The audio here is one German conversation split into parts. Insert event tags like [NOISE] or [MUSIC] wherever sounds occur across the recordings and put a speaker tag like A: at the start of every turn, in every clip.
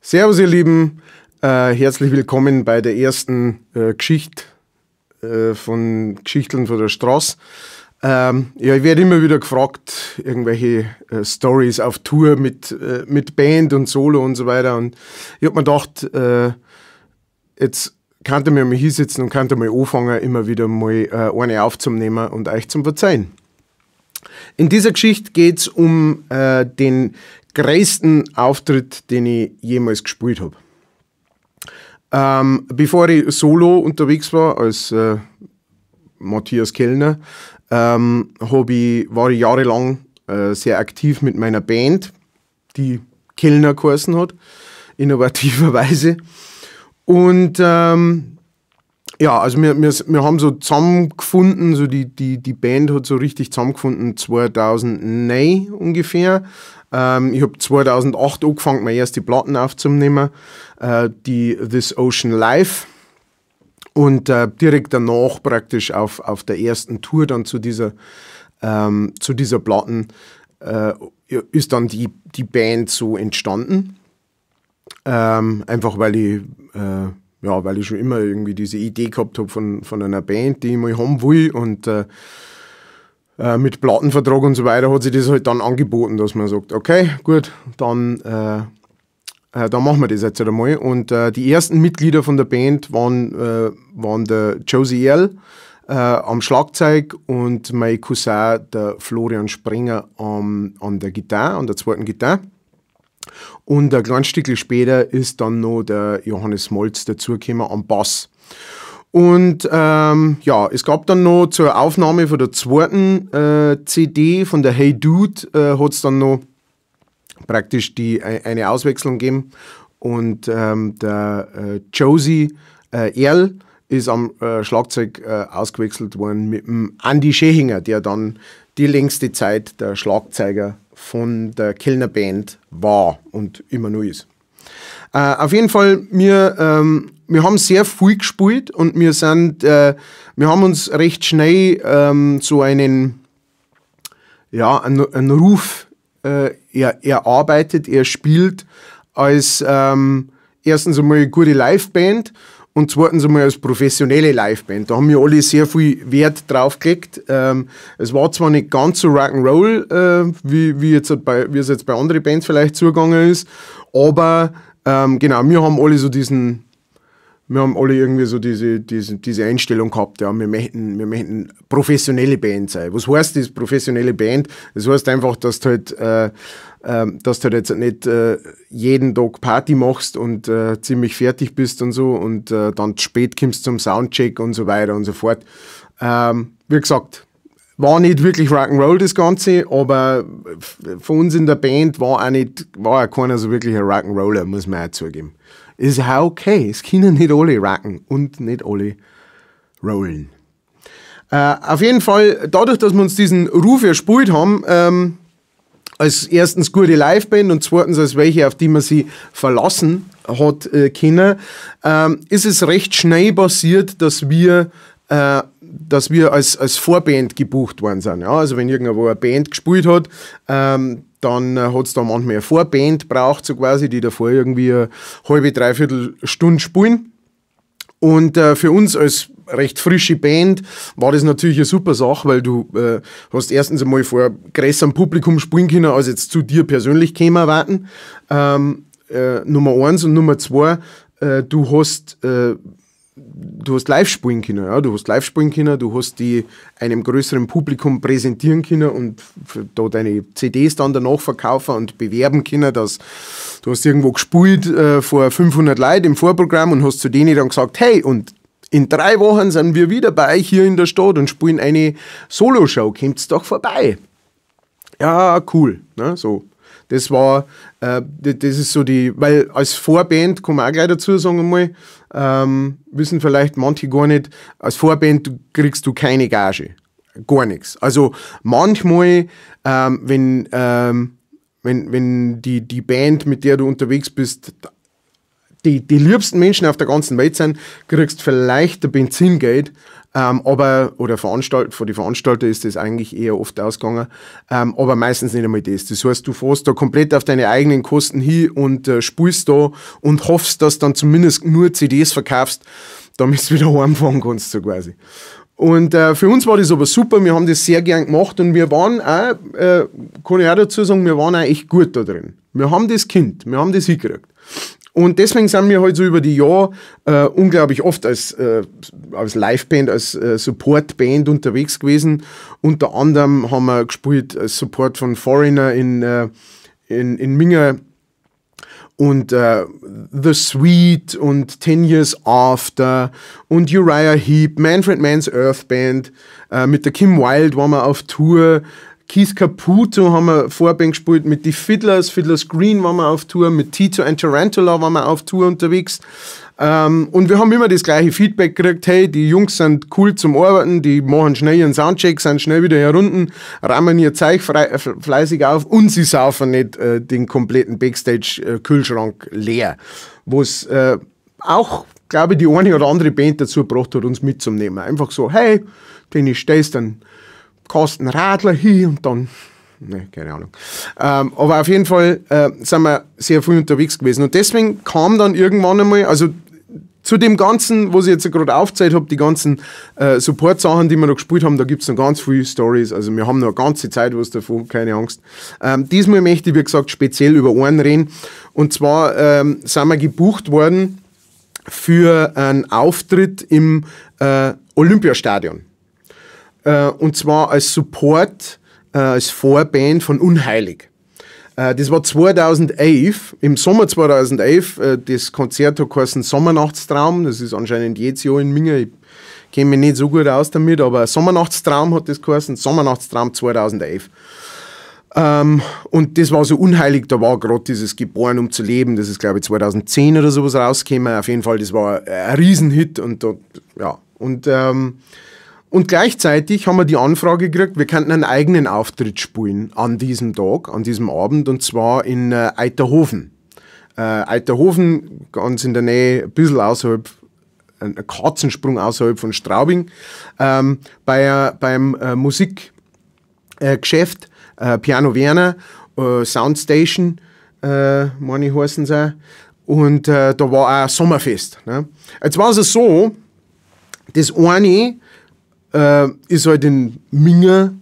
A: Servus, ihr Lieben. Äh, herzlich willkommen bei der ersten äh, Geschichte äh, von Geschichten von der Straße. Ähm, ja, ich werde immer wieder gefragt, irgendwelche äh, Stories auf Tour mit, äh, mit Band und Solo und so weiter. Und ich habe mir gedacht, äh, jetzt kann ich mir mal hinsitzen und kann ich mal anfangen, immer wieder mal äh, eine aufzunehmen und euch zum Verzeihen. In dieser Geschichte geht es um äh, den größten Auftritt, den ich jemals gespielt habe. Ähm, bevor ich solo unterwegs war, als äh, Matthias Kellner, ähm, ich, war ich jahrelang äh, sehr aktiv mit meiner Band, die Kellner geheißen hat, innovativerweise. [LAUGHS] Und ähm, ja, also wir, wir, wir haben so zusammengefunden, so die, die, die Band hat so richtig zusammengefunden 2009 ungefähr. Ähm, ich habe 2008 angefangen, meine erste Platten aufzunehmen, äh, die This Ocean Life. Und äh, direkt danach praktisch auf, auf der ersten Tour dann zu dieser, ähm, zu dieser Platten äh, ist dann die, die Band so entstanden. Ähm, einfach weil ich äh, ja, weil ich schon immer irgendwie diese Idee gehabt habe von, von einer Band, die ich mal haben will. Und äh, äh, mit Plattenvertrag und so weiter hat sich das halt dann angeboten, dass man sagt, okay, gut, dann, äh, äh, dann machen wir das jetzt halt einmal. Und äh, die ersten Mitglieder von der Band waren, äh, waren der Josie L. am Schlagzeug und mein Cousin, der Florian Springer, am, an der Gitarre, an der zweiten Gitarre. Und ein kleines Stückchen später ist dann noch der Johannes Molz dazugekommen am Bass. Und ähm, ja, es gab dann noch zur Aufnahme von der zweiten äh, CD von der Hey Dude, äh, hat es dann noch praktisch die, äh, eine Auswechslung gegeben. Und ähm, der äh, Josie äh, Erl ist am äh, Schlagzeug äh, ausgewechselt worden mit dem Andy Schehinger, der dann die längste Zeit der Schlagzeuger von der Killner Band war und immer noch ist. Äh, auf jeden Fall, wir, ähm, wir haben sehr viel gespielt und wir sind, äh, wir haben uns recht schnell ähm, so einen, ja, einen, einen Ruf äh, er, erarbeitet, er spielt als ähm, erstens einmal eine gute Liveband und zweitens einmal als professionelle Liveband. Da haben wir alle sehr viel Wert drauf gelegt. Ähm, es war zwar nicht ganz so Rock'n'Roll, äh, wie, wie, jetzt bei, wie es jetzt bei anderen Bands vielleicht zugegangen ist, aber ähm, genau, wir haben alle so diesen, wir haben alle irgendwie so diese, diese, diese Einstellung gehabt, ja, wir möchten, wir möchten professionelle Band sein. Was heißt das, professionelle Band? Das heißt einfach, dass du halt äh, ähm, dass du halt jetzt nicht äh, jeden Tag Party machst und äh, ziemlich fertig bist und so und äh, dann zu spät kommst zum Soundcheck und so weiter und so fort. Ähm, wie gesagt, war nicht wirklich Rock'n'Roll das Ganze, aber von uns in der Band war auch, nicht, war auch keiner so wirklich ein Rock'n'Roller, muss man auch zugeben. Ist auch okay, es können nicht alle racken und nicht alle rollen. Äh, auf jeden Fall, dadurch, dass wir uns diesen Ruf erspult haben, ähm, als erstens gute Liveband und zweitens als welche, auf die man sie verlassen hat äh, können, ähm, ist es recht schnell passiert, dass wir äh, dass wir als, als Vorband gebucht worden sind. Ja, also wenn irgendwo eine Band gespielt hat, ähm, dann äh, hat es da manchmal eine Vorband braucht, so quasi, die davor irgendwie eine halbe, dreiviertel Stunde spielen. Und äh, für uns als recht frische Band, war das natürlich eine super Sache, weil du äh, hast erstens einmal vor größerem Publikum spielen können, als jetzt zu dir persönlich käme erwarten. Ähm, äh, Nummer eins und Nummer zwei, äh, du hast äh, du hast live spielen können, ja? du hast live spielen können, du hast die einem größeren Publikum präsentieren können und da deine CDs dann danach verkaufen und bewerben können, dass du hast irgendwo gespielt äh, vor 500 Leuten im Vorprogramm und hast zu denen dann gesagt, hey und in drei Wochen sind wir wieder bei euch hier in der Stadt und spielen eine Solo-Show. Kommt's doch vorbei. Ja, cool. Ne, so. Das war, äh, das ist so die, weil als Vorband, kann man auch gleich dazu sagen einmal, ähm, wissen vielleicht manche gar nicht, als Vorband kriegst du keine Gage. Gar nichts. Also manchmal, ähm, wenn, ähm, wenn, wenn die, die Band, mit der du unterwegs bist, die, die liebsten Menschen auf der ganzen Welt sind, kriegst vielleicht ein Benzingeld, ähm, aber, oder Veranstalt, von den Veranstaltern ist das eigentlich eher oft ausgegangen, ähm, aber meistens nicht einmal das. Das heißt, du fährst da komplett auf deine eigenen Kosten hin und äh, spielst da und hoffst, dass dann zumindest nur CDs verkaufst, damit du [LAUGHS] wieder heimfahren kannst, so quasi. Und äh, für uns war das aber super, wir haben das sehr gern gemacht und wir waren auch, äh, kann ich auch dazu sagen, wir waren auch echt gut da drin. Wir haben das Kind, wir haben das hingekriegt. Und deswegen sind wir halt so über die Jahre äh, unglaublich oft als, äh, als Liveband, als äh, Supportband unterwegs gewesen. Unter anderem haben wir gespielt als Support von Foreigner in, äh, in, in Minger und äh, The Sweet und Ten Years After und Uriah Heep, Manfred Mann's Earth Band. Äh, mit der Kim Wilde waren wir auf Tour. Keith Caputo haben wir Vorband gespielt, mit die Fiddlers, Fiddlers Green waren wir auf Tour, mit Tito and Tarantula waren wir auf Tour unterwegs. Ähm, und wir haben immer das gleiche Feedback gekriegt, hey, die Jungs sind cool zum Arbeiten, die machen schnell ihren Soundcheck, sind schnell wieder herunten, rammen ihr Zeug äh, fleißig auf und sie saufen nicht äh, den kompletten Backstage-Kühlschrank äh, leer. Was äh, auch, glaube ich, die eine oder andere Band dazu gebracht hat, uns mitzunehmen. Einfach so, hey, wenn ich stehst, dann Carsten Radler hier und dann. Ne, keine Ahnung. Ähm, aber auf jeden Fall äh, sind wir sehr früh unterwegs gewesen. Und deswegen kam dann irgendwann einmal, also zu dem Ganzen, was ich jetzt gerade aufgezeigt habe, die ganzen äh, Support-Sachen, die wir noch gespielt haben, da gibt es noch ganz viele Stories. Also wir haben noch eine ganze Zeit was davon, keine Angst. Ähm, diesmal möchte ich, wie gesagt, speziell über einen reden. Und zwar ähm, sind wir gebucht worden für einen Auftritt im äh, Olympiastadion äh, und zwar als Support, äh, als Vorband von Unheilig. Äh, das war 2011, im Sommer 2011, äh, das Konzert hat geheißen Sommernachtstraum, das ist anscheinend jedes Jahr in Minge, ich kenne mich nicht so gut aus damit, aber Sommernachtstraum hat das geheißen, Sommernachtstraum 2011. Ähm, und das war so unheilig, da war gerade dieses Geboren, um zu leben, das ist glaube ich 2010 oder sowas rausgekommen, auf jeden Fall, das war ein Riesenhit und, und ja, und ähm, und gleichzeitig haben wir die Anfrage gekriegt, wir könnten einen eigenen Auftritt spielen an diesem Tag, an diesem Abend, und zwar in äh, Eiterhofen. Äh, Eiterhofen, ganz in der Nähe, ein bisschen außerhalb, ein Katzensprung außerhalb von Straubing, ähm, bei, äh, beim äh, Musikgeschäft äh, Piano Werner, äh, Soundstation, äh, meine ich heißen sie. Und da war auch ein Sommerfest. Ne? Jetzt war es so, das eine äh, ist halt in Minge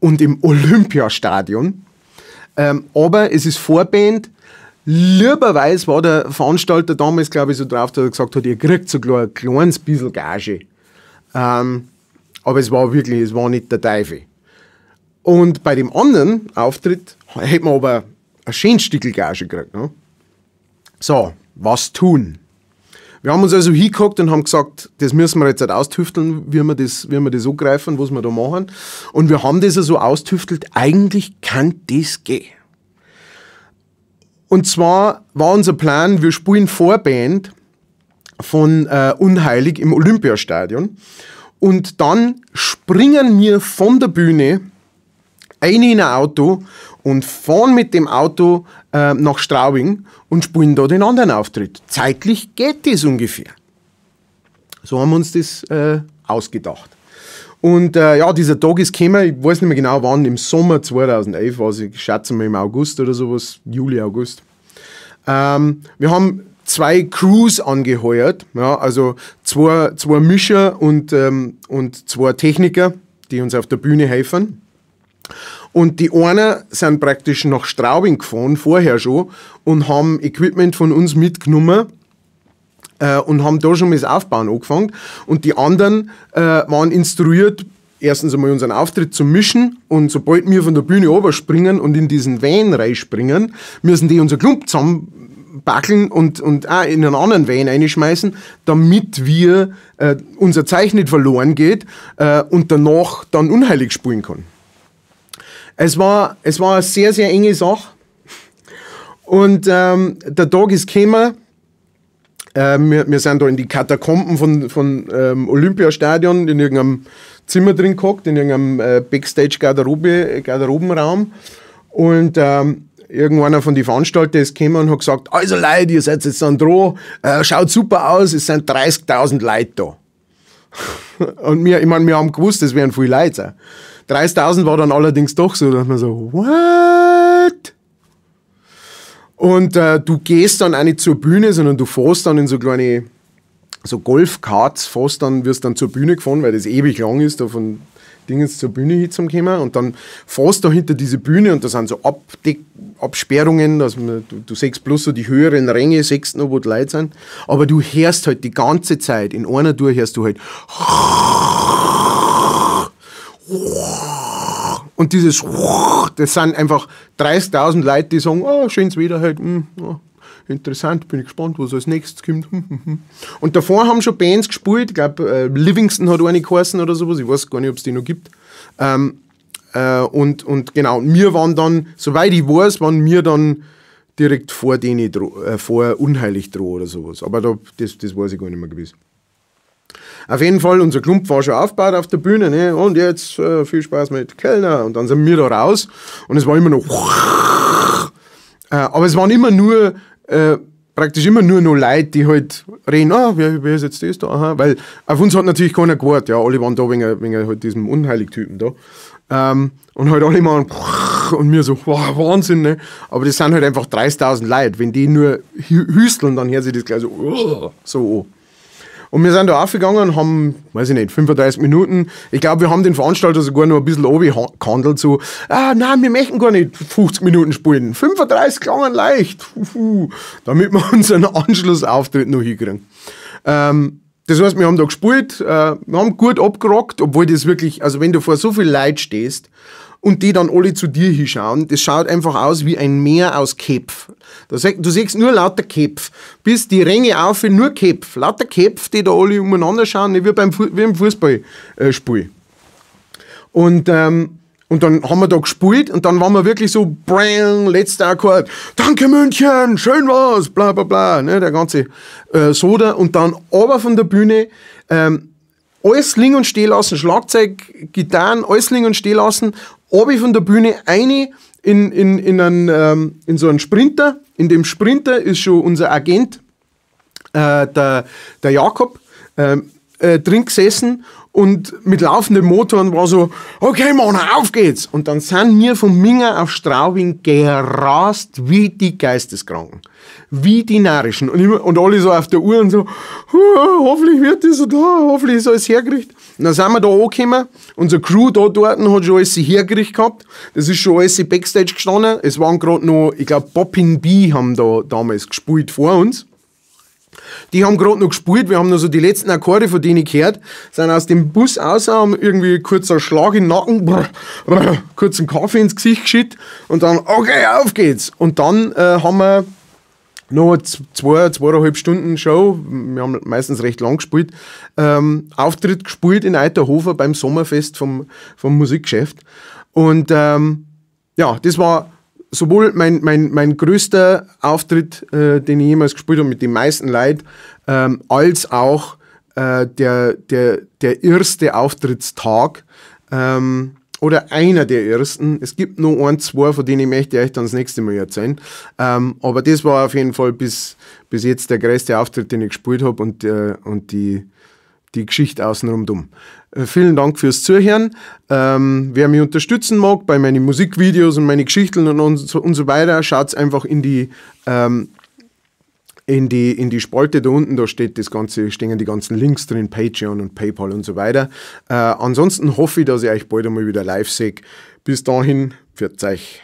A: und im Olympiastadion. Ähm, aber es ist Vorband. Lieberweise war der Veranstalter damals, glaube ich, so drauf, dass er gesagt hat, ihr kriegt sogar ein kleines bisschen Gage. Ähm, aber es war wirklich, es war nicht der Teufel. Und bei dem anderen Auftritt hätte man aber ein schönes Stückel Gage gekriegt. Ne? So, was tun? Wir haben uns also hingeguckt und haben gesagt, das müssen wir jetzt halt austüfteln, wie wir das, wie wir das angreifen, was wir da machen. Und wir haben das so also austüftelt, eigentlich kann das gehen. Und zwar war unser Plan, wir spielen Vorband von äh, Unheilig im Olympiastadion. Und dann springen wir von der Bühne ein in ein Auto und fahren mit dem Auto äh, nach Straubing und spielen da den anderen Auftritt. Zeitlich geht das ungefähr. So haben wir uns das äh, ausgedacht. Und äh, ja, dieser Tag ist gekommen, ich weiß nicht mehr genau wann, im Sommer 2011 war es, ich schätze mal im August oder sowas, Juli, August. Ähm, wir haben zwei Crews angeheuert, ja, also zwei, zwei Mischer und, ähm, und zwei Techniker, die uns auf der Bühne helfen. Und die einen sind praktisch nach Straubing gefahren, vorher schon, und haben Equipment von uns mitgenommen äh, und haben da schon mit das Aufbauen angefangen. Und die anderen äh, waren instruiert, erstens einmal unseren Auftritt zu mischen und sobald wir von der Bühne springen und in diesen Van reinspringen, müssen die unser Klump zusammenbackeln und, und auch in einen anderen Van reinschmeißen, damit wir äh, unser Zeichen nicht verloren geht äh, und danach dann unheilig spielen können. Es war, es war eine sehr, sehr enge Sache. Und ähm, der Tag ist gekommen. Äh, wir, wir sind da in die Katakomben von, von ähm, Olympiastadion in irgendeinem Zimmer drin gehockt, in irgendeinem äh, backstage äh, Garderobenraum. Und ähm, irgendeiner von den Veranstaltern ist gekommen und hat gesagt, also Leute, ihr seid jetzt dann dran, äh, schaut super aus, es sind 30.000 Leute da. [LAUGHS] und wir, ich meine, wir haben gewusst, es wären viele Leute sein. 30.000 war dann allerdings doch so, dass man so, what? Und äh, du gehst dann auch nicht zur Bühne, sondern du fährst dann in so kleine so Golfkarts, fährst dann, wirst dann zur Bühne gefahren, weil das ewig lang ist, da von Dingens zur Bühne hin zum Thema und dann fährst du hinter diese Bühne und da sind so Abdeck Absperrungen, dass man, du, du siehst bloß so die höheren Ränge, siehst noch, wo die Leute sind, aber du hörst halt die ganze Zeit, in einer Tour hörst du halt und dieses, das sind einfach 30.000 Leute, die sagen, oh, schönes Wetter halt, mh, hm, oh, interessant, bin ich gespannt, was als nächstes kommt. [LAUGHS] Und davor haben schon Bands gespielt, ich glaube, äh, Livingston hat eine geheißen oder sowas, ich weiß gar nicht, ob es die noch gibt. Ähm, äh, und, und genau, mir waren dann, soweit ich weiß, waren mir dann direkt vor denen, äh, vor unheilig droh oder sowas. Aber da, das, das weiß ich gar nicht mehr gewiss. Auf jeden Fall, unser Klump war schon aufgebaut auf der Bühne, ne? Und jetzt äh, viel Spaß mit Kellner. Und dann sind wir da raus und es war immer noch. Äh, aber es waren immer nur, äh, praktisch immer nur noch Leute, die halt reden, ah, wer, wer ist jetzt das da? Aha. Weil auf uns hat natürlich keiner gewartet, ja, alle waren da wegen, wegen halt diesem Unheiligtypen da. Ähm, und halt alle mal und mir so, wow, Wahnsinn, ne? Aber das sind halt einfach 30.000 Leute. Wenn die nur hü hüsteln, dann hören sie das gleich so, oh, so. Und wir sind da aufgegangen und haben, weiß ich nicht, 35 Minuten. Ich glaube, wir haben den Veranstalter sogar noch ein bisschen gehandelt, so, ah, nein, wir möchten gar nicht 50 Minuten spielen. 35 klangen leicht, damit wir [LAUGHS] unseren Anschlussauftritt noch hinkriegen. Ähm, das heißt, wir haben da gespielt, äh, wir haben gut abgerockt, obwohl das wirklich, also wenn du vor so viel Leid stehst, und die dann alle zu dir hinschauen. Das schaut einfach aus wie ein Meer aus Kepf. Du siehst nur lauter Kepf. Bis die Ränge auf nur Kepf. Lauter Kepf, die da alle umeinander schauen, wie beim wie im Fußballspiel. Äh, und, ähm, und dann haben wir da gespielt und dann waren wir wirklich so, brang, letzter Akkord, danke München, schön war's, bla bla bla, ne, der ganze äh, Soda. Und dann aber von der Bühne, ähm, alles liegen und stehen lassen, Schlagzeug, Gitarren, alles liegen und stehen lassen ich von der Bühne eine in, in, in, einen, ähm, in so einen Sprinter. In dem Sprinter ist schon unser Agent, äh, der, der Jakob, äh, äh, drin gesessen und mit laufenden Motoren war so, okay, Mann, auf geht's. Und dann sind wir von Minger auf Straubing gerast wie die Geisteskranken. Wie die Narischen. Und, immer, und alle so auf der Uhr und so, hoffentlich wird das da, hoffentlich ist alles hergerichtet dann sind wir da angekommen. Unsere Crew da dort hat schon alles hergerichtet gehabt. Das ist schon alles Backstage gestanden. Es waren gerade noch, ich glaube, Poppin' B haben da damals gespielt vor uns. Die haben gerade noch gespielt, wir haben noch so die letzten Akkorde von denen gehört, sind aus dem Bus aus, haben irgendwie kurz einen Schlag im Nacken, brr, brr, kurz einen Kaffee ins Gesicht geschickt und dann, okay, auf geht's. Und dann äh, haben wir noch zwei, zweieinhalb Stunden Show, wir haben meistens recht lang gespielt, ähm, Auftritt gespielt in Eiterhofer beim Sommerfest vom, vom Musikgeschäft. Und ähm, ja, das war sowohl mein, mein, mein größter Auftritt, äh, den ich jemals gespielt habe, mit den meisten Leuten, ähm, als auch äh, der, der, der erste Auftrittstag. Ähm, oder einer der ersten. Es gibt nur ein, zwei, von denen möchte ich euch dann das nächste Mal erzählen. Ähm, aber das war auf jeden Fall bis, bis jetzt der größte Auftritt, den ich gespielt habe und, äh, und die, die Geschichte außenrum dumm. Äh, vielen Dank fürs Zuhören. Ähm, wer mich unterstützen mag bei meinen Musikvideos und meinen Geschichten und, und, so, und so weiter, schaut einfach in die ähm, in die, in die Spalte da unten, da steht das Ganze, stehen die ganzen Links drin, Patreon und PayPal und so weiter. Äh, ansonsten hoffe ich, dass ich euch bald einmal wieder live sehe. Bis dahin, pfiat euch.